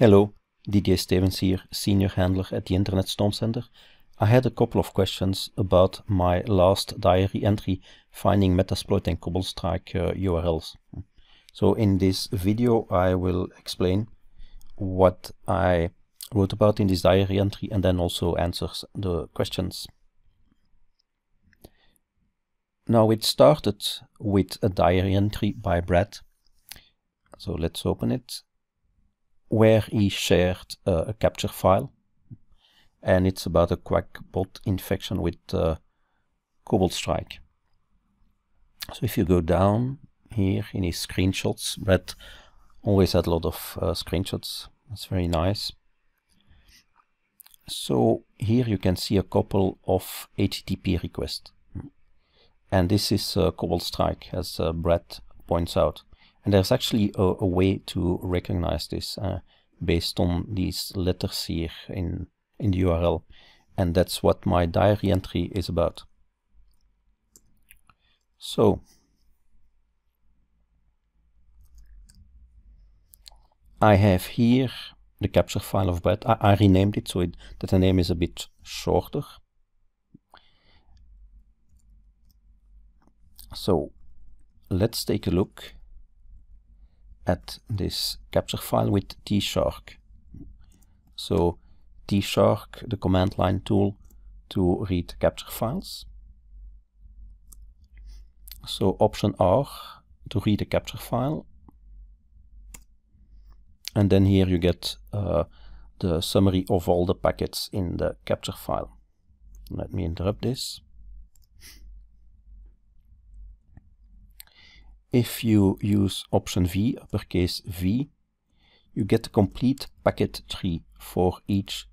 Hello, DJ Stevens here, senior handler at the Internet Storm Center. I had a couple of questions about my last diary entry, finding Metasploit and CobbleStrike uh, URLs. So in this video, I will explain what I wrote about in this diary entry and then also answers the questions. Now it started with a diary entry by Brad. So let's open it where he shared uh, a capture file. And it's about a quackbot infection with uh, Cobalt Strike. So if you go down here in his screenshots, Brett always had a lot of uh, screenshots. That's very nice. So here you can see a couple of HTTP requests. And this is uh, Cobalt Strike, as uh, Brett points out. And there's actually a, a way to recognize this uh, based on these letters here in, in the URL. And that's what my diary entry is about. So, I have here the capture file of bread. I, I renamed it so it, that the name is a bit shorter. So let's take a look at this capture file with tshark. So tshark, the command line tool to read capture files. So option R to read a capture file. And then here you get uh, the summary of all the packets in the capture file. Let me interrupt this. if you use option V, uppercase V, you get the complete packet tree for each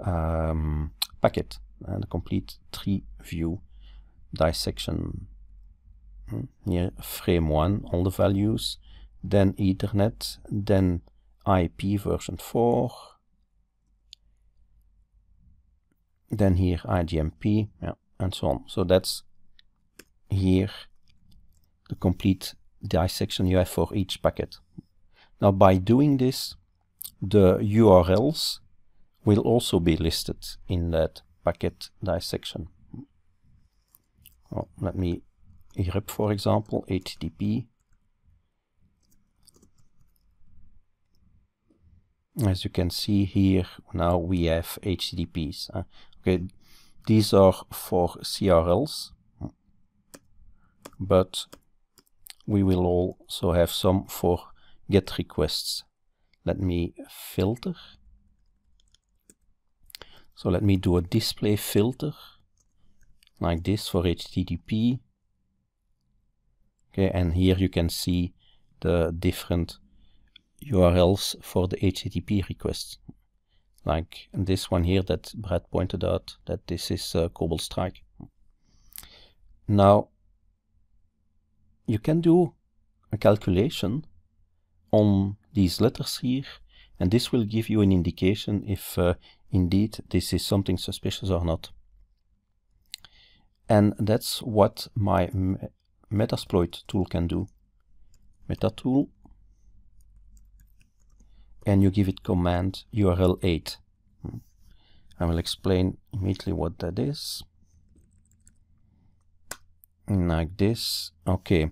um, packet and a complete tree view dissection. Hmm, here, frame 1, all the values, then Ethernet, then IP version 4, then here IGMP, yeah, and so on. So that's here the complete dissection you have for each packet. Now by doing this, the URLs will also be listed in that packet dissection. Well, let me grep, for example, HTTP. As you can see here, now we have HTTPs. Uh, okay, these are for CRLs, but we will also have some for get requests. Let me filter. So let me do a display filter like this for HTTP. Okay, and here you can see the different URLs for the HTTP requests. Like this one here that Brad pointed out that this is uh, Strike. Now you can do a calculation on these letters here and this will give you an indication if uh, indeed this is something suspicious or not. And that's what my Metasploit tool can do. Meta tool and you give it command URL 8. Hmm. I will explain immediately what that is. Like this. Okay.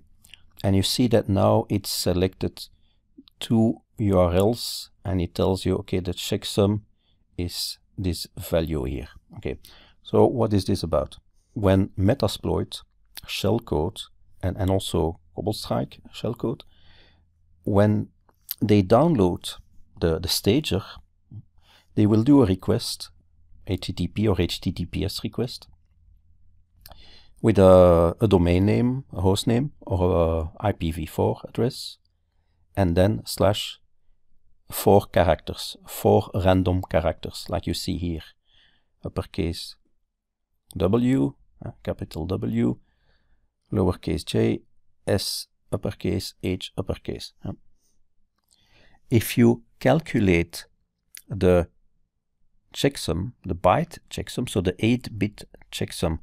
And you see that now it's selected two URLs and it tells you, okay, the checksum is this value here. Okay, so what is this about? When Metasploit shellcode and, and also CobbleStrike shellcode, when they download the, the stager, they will do a request, HTTP or HTTPS request, with a, a domain name, a host name, or uh, IPv4 address, and then slash four characters, four random characters, like you see here. Uppercase W, uh, capital W, lowercase j, S, uppercase H, uppercase. Uh. If you calculate the checksum, the byte checksum, so the 8-bit checksum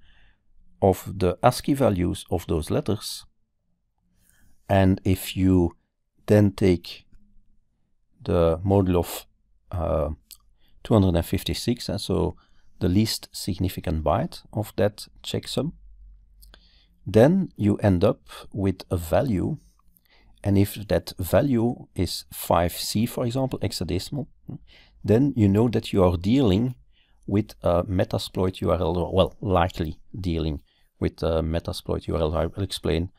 of the ASCII values of those letters, and if you then take the model of uh, 256, and uh, so the least significant byte of that checksum, then you end up with a value. And if that value is 5C, for example, hexadecimal, then you know that you are dealing with a metasploit URL, well, likely dealing with a metasploit URL. I will explain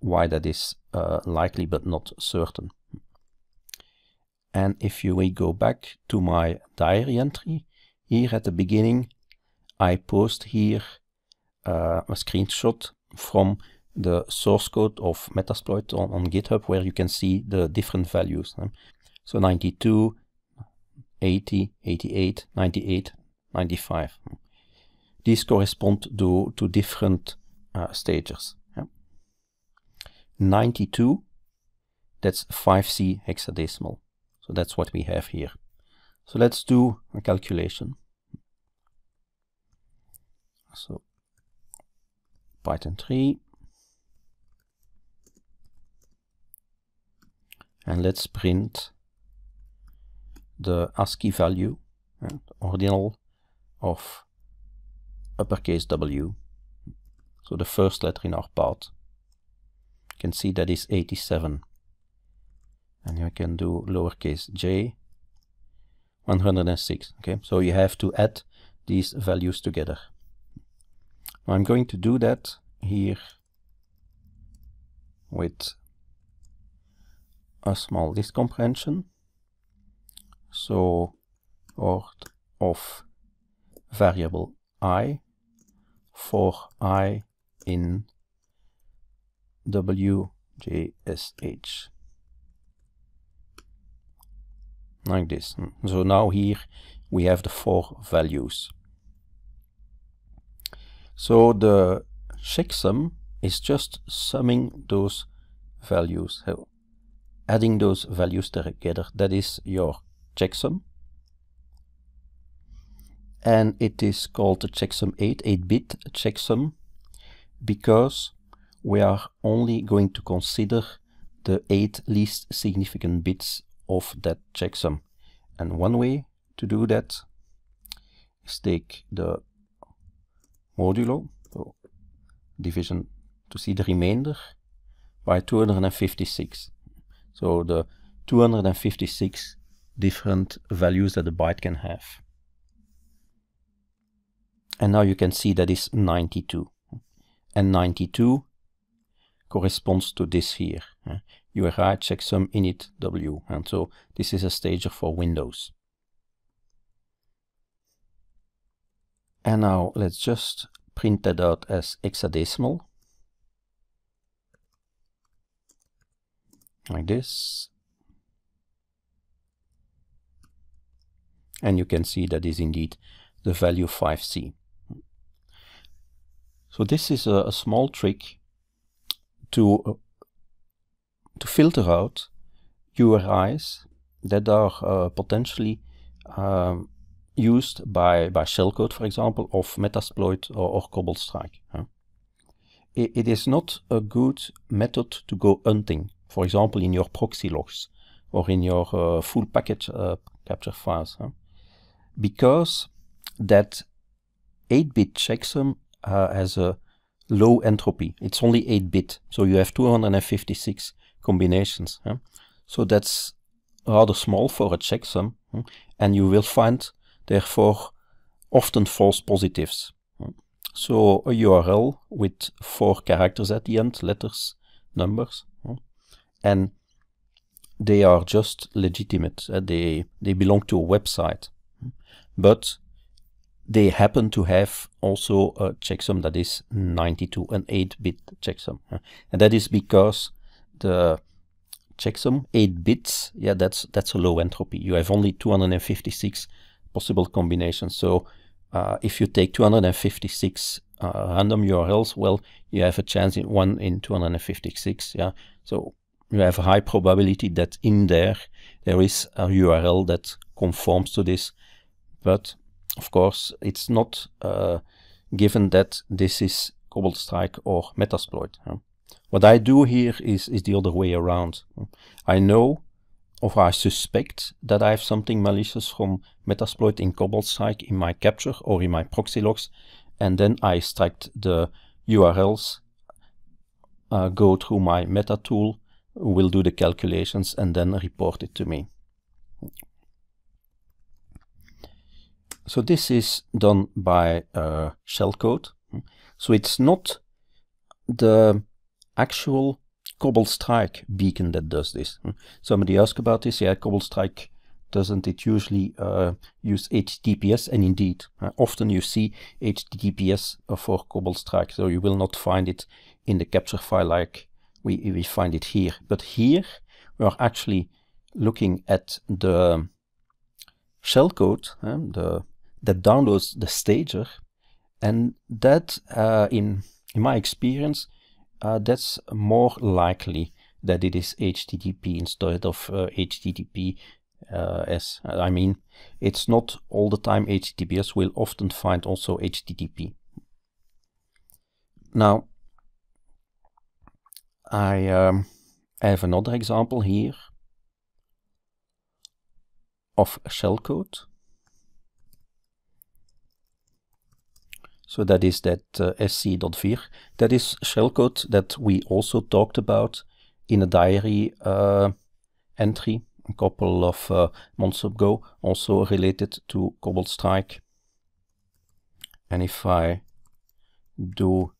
why that is uh, likely but not certain. And if we go back to my diary entry, here at the beginning, I post here uh, a screenshot from the source code of Metasploit on, on, GitHub where you can see the different values. So 92, 80, 88, 98, 95. These correspond to, to different uh, stages. 92, that's 5C hexadecimal. So that's what we have here. So let's do a calculation. So Python 3. And let's print the ASCII value, uh, ordinal of uppercase W. So the first letter in our part. You can see that is 87. And you can do lowercase j 106. Okay, so you have to add these values together. I'm going to do that here with a small list comprehension. So sort of variable i for i in WJSH like this. So now here we have the four values. So the checksum is just summing those values, adding those values together. That is your checksum. And it is called the checksum 8, 8-bit checksum, because we are only going to consider the eight least significant bits of that checksum. And one way to do that is take the modulo, so division to see the remainder, by 256. So the 256 different values that the byte can have. And now you can see that is 92. And 92 corresponds to this here. Uh, URI checksum init w. And so this is a stager for Windows. And now let's just print that out as hexadecimal. Like this. And you can see that is indeed the value 5c. So this is a, a small trick to uh, to filter out URIs that are uh, potentially um, used by, by shellcode, for example, of Metasploit or, or CobbleStrike. Huh? It, it is not a good method to go hunting, for example, in your proxy logs or in your uh, full package uh, capture files, huh? because that 8-bit checksum uh, has a low entropy. It's only 8-bit, so you have 256 combinations. Huh? So that's rather small for a checksum, huh? and you will find, therefore, often false positives. Huh? So a URL with four characters at the end, letters, numbers, and they are just legitimate. Uh, they, they belong to a website. But they happen to have also a checksum that is 92, an 8-bit checksum. And that is because the checksum, 8 bits, yeah, that's, that's a low entropy. You have only 256 possible combinations. So uh, if you take 256 uh, random URLs, well, you have a chance in 1 in 256, yeah. So you have a high probability that in there, there is a URL that conforms to this. But of course, it's not uh, given that this is Cobalt Strike or Metasploit. Huh? What I do here is, is the other way around. I know or I suspect that I have something malicious from Metasploit in Cobalt Strike in my capture or in my proxy logs, and then I extract the URLs, uh, go through my meta tool, will do the calculations, and then report it to me. So this is done by uh, shellcode. So it's not the actual Cobble beacon that does this. Somebody asked about this. Yeah, Cobble doesn't it usually uh, use HTTPS? And indeed, uh, often you see HTTPS for Cobble so you will not find it in the capture file like we, we find it here. But here we are actually looking at the shellcode, um, the that downloads the stager and that uh, in, in my experience uh, that's more likely that it is HTTP instead of uh, HTTPS. Uh, I mean, it's not all the time HTTPS, we'll often find also HTTP. Now, I um, have another example here of shellcode. So that is that uh, sc.vir. That is shellcode that we also talked about in a diary uh, entry a couple of uh, months ago, also related to Cobalt Strike. And if I do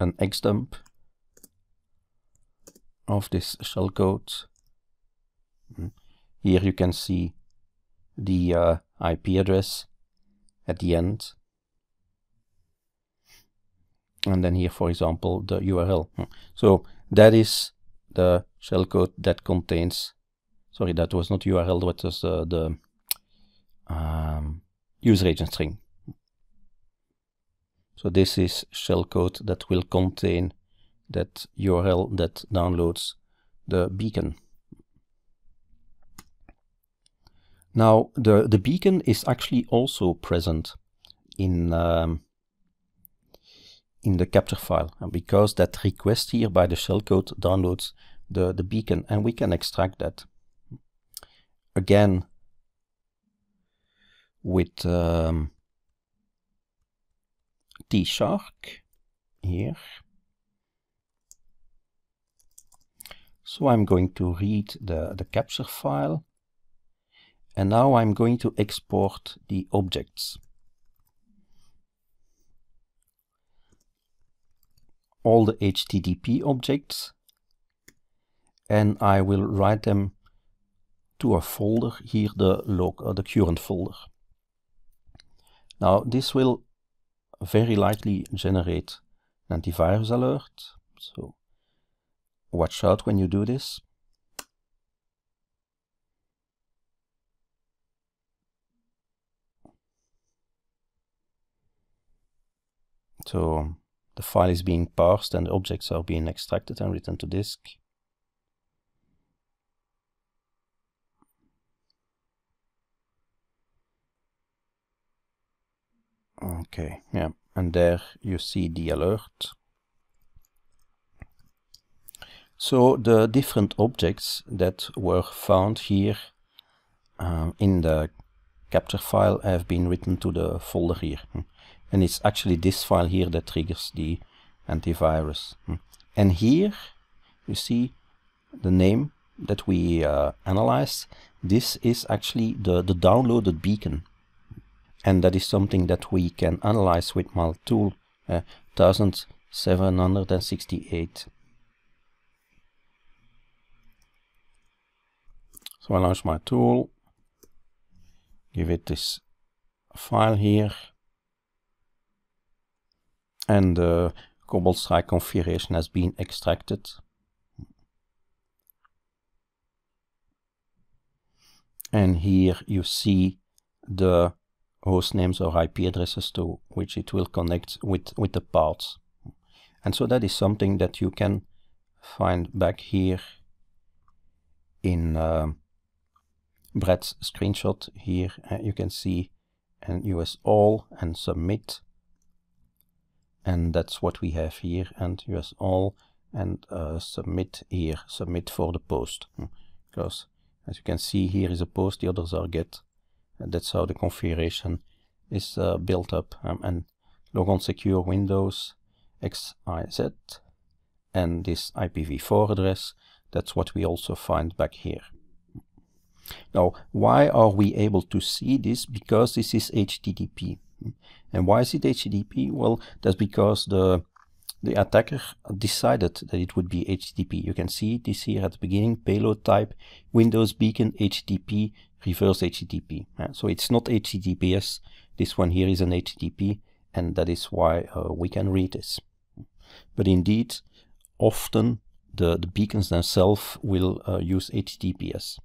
an xdump of this shellcode, hmm, here you can see the uh, IP address at the end and then here for example the URL. So that is the shellcode that contains, sorry that was not URL, that was uh, the um, user agent string. So this is shellcode that will contain that URL that downloads the beacon. Now the, the beacon is actually also present in um, in the capture file. And because that request here by the shellcode downloads the, the beacon and we can extract that. Again, with um, T-Shark here. So I'm going to read the, the capture file and now I'm going to export the objects. all the HTTP objects and I will write them to a folder, here the, uh, the current folder. Now this will very likely generate an antivirus alert, so watch out when you do this. So the file is being parsed and objects are being extracted and written to disk. Okay, yeah, and there you see the alert. So the different objects that were found here um, in the capture file have been written to the folder here. Hmm and it's actually this file here that triggers the antivirus. Hmm. And here you see the name that we uh, analyzed. This is actually the, the downloaded beacon. And that is something that we can analyze with my uh, 1768. So I launch my tool, give it this file here, and the cobalt strike configuration has been extracted. And here you see the host names or IP addresses to which it will connect with, with the parts. And so that is something that you can find back here in uh, Brett's screenshot here. Uh, you can see and US all and submit and that's what we have here and US all and uh, submit here submit for the post because hmm. as you can see here is a post the others are get and that's how the configuration is uh, built up um, and log on secure windows XIZ and this IPv4 address that's what we also find back here now why are we able to see this because this is HTTP and why is it HTTP? Well, that's because the the attacker decided that it would be HTTP. You can see this here at the beginning, payload type, Windows beacon, HTTP, reverse HTTP. So it's not HTTPS. This one here is an HTTP, and that is why uh, we can read this. But indeed, often the, the beacons themselves will uh, use HTTPS.